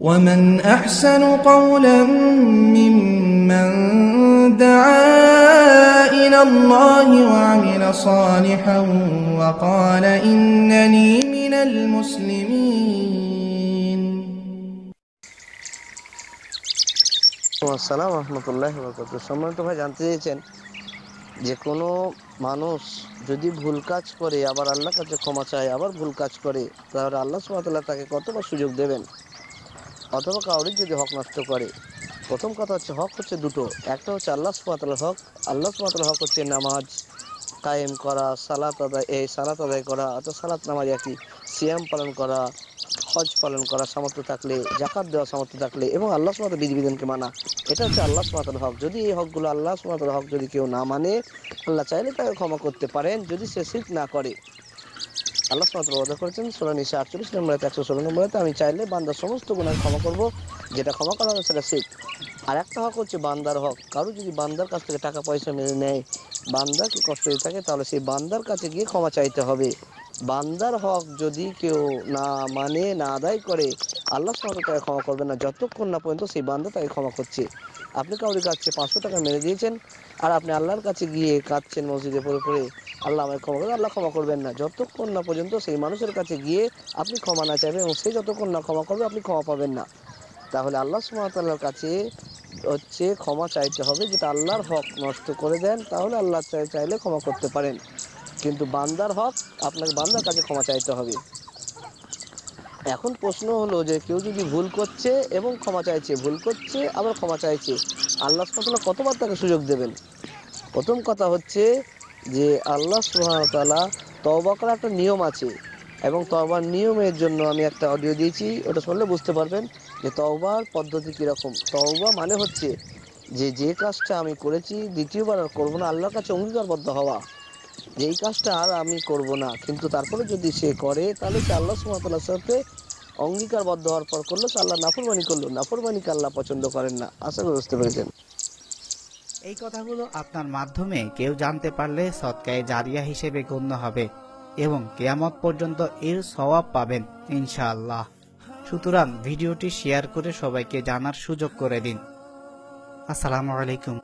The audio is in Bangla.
ومن أحسن قولا ممن دعا إلى الله وعمل صالحا وقال إنني من المسلمين আসসালাম রহমতুল্লাহ বরকত সম্মানিত ভাই জানতে চেয়েছেন যে কোনো মানুষ যদি ভুল কাজ করে আবার আল্লাহ কাছে ক্ষমা চায় আবার ভুল কাজ করে তাহলে আল্লাহ সুমাতাল্লাহ তাকে কতবার সুযোগ দেবেন অথবা কাউরি যদি হক নষ্ট করে প্রথম কথা হচ্ছে হক হচ্ছে দুটো একটা হচ্ছে আল্লাহ সুমাতাল হক আল্লাহ সুমাতাল হক হচ্ছে নামাজ কায়েম করা সালাত আদায় এই সালাত আদায় করা অথবা সালাত নামাজ একই সিয়াম পালন করা হজ পালন করা সামর্থ্য থাকলে জাকাত দেওয়া সামর্থ্য থাকলে এবং আল্লাহ সুমাত বিধিবিধানকে মানা এটা হচ্ছে আল্লাহ সুমাতাল হক যদি এই হকগুলো আল্লাহ সুমাতাল হক যদি কেউ না মানে আল্লাহ চাইলে তাকে ক্ষমা করতে পারেন যদি সে শীত না করে আল্লাহ সুমাত্র অর্ডার করেছেন সোলা নিশা আটচল্লিশ নম্বরে একশো ষোলো নম্বরে আমি চাইলে বান্দার সমস্ত গুণা ক্ষমা করব যেটা ক্ষমা করা হবে সেটা শিখ আর একটা হক হচ্ছে বান্দার হক কারো যদি বান্দার কাছ থেকে টাকা পয়সা মেনে নেয় কি কষ্ট হয়ে থাকে তাহলে সেই বান্দার কাছে গিয়ে ক্ষমা চাইতে হবে বান্দার হক যদি কেউ না মানে না আদায় করে আল্লাহ সুমাত্র তাকে ক্ষমা করবে না যতক্ষণ না পর্যন্ত সেই বান্দা তাকে ক্ষমা করছে আপনি কাউরি কাছে পাঁচশো টাকা মেরে দিয়েছেন আর আপনি আল্লাহর কাছে গিয়ে কাঁদছেন মসজিদে পড়ে পড়ে আল্লাহ আমায় ক্ষমা করবেন আল্লাহ ক্ষমা করবেন না যতক্ষণ না পর্যন্ত সেই মানুষের কাছে গিয়ে আপনি ক্ষমা না চাইবেন এবং সে যতক্ষণ না ক্ষমা করবে আপনি ক্ষমা পাবেন না তাহলে আল্লাহ সুমাতাল্লার কাছে হচ্ছে ক্ষমা চাইতে হবে যেটা আল্লাহর হক নষ্ট করে দেন তাহলে আল্লাহ চাইলে ক্ষমা করতে পারেন কিন্তু বান্দার হক আপনাকে বান্দার কাছে ক্ষমা চাইতে হবে এখন প্রশ্ন হলো যে কেউ যদি ভুল করছে এবং ক্ষমা চাইছে ভুল করছে আবার ক্ষমা চাইছে আল্লাহ সুমাতাল্লাহ কতবার তাকে সুযোগ দেবেন প্রথম কথা হচ্ছে যে আল্লাহ সুহামতাল্লাহ তবা করার একটা নিয়ম আছে এবং তবার নিয়মের জন্য আমি একটা অডিও দিয়েছি ওটা শুনলে বুঝতে পারবেন যে তওবার পদ্ধতি কীরকম তওবা মানে হচ্ছে যে যে কাজটা আমি করেছি দ্বিতীয়বার আর করবো না আল্লাহর কাছে অঙ্গীকারবদ্ধ হওয়া যে এই কাজটা আর আমি করব না কিন্তু তারপরে যদি সে করে তাহলে সে আল্লাহ সুমাতাল্লাহ সাথে অঙ্গীকারবদ্ধ হওয়ার পর করলো সে আল্লাহ নাফরমানি করলো নাফরমানিকে আল্লাহ পছন্দ করেন না আশা করে বুঝতে পেরেছেন এই কথাগুলো আপনার মাধ্যমে কেউ জানতে পারলে সৎকায় জারিয়া হিসেবে গণ্য হবে এবং কেয়ামত পর্যন্ত এর সওয়াব পাবেন ইনশাআল্লাহ সুতরাং ভিডিওটি শেয়ার করে সবাইকে জানার সুযোগ করে দিন আসসালামু আলাইকুম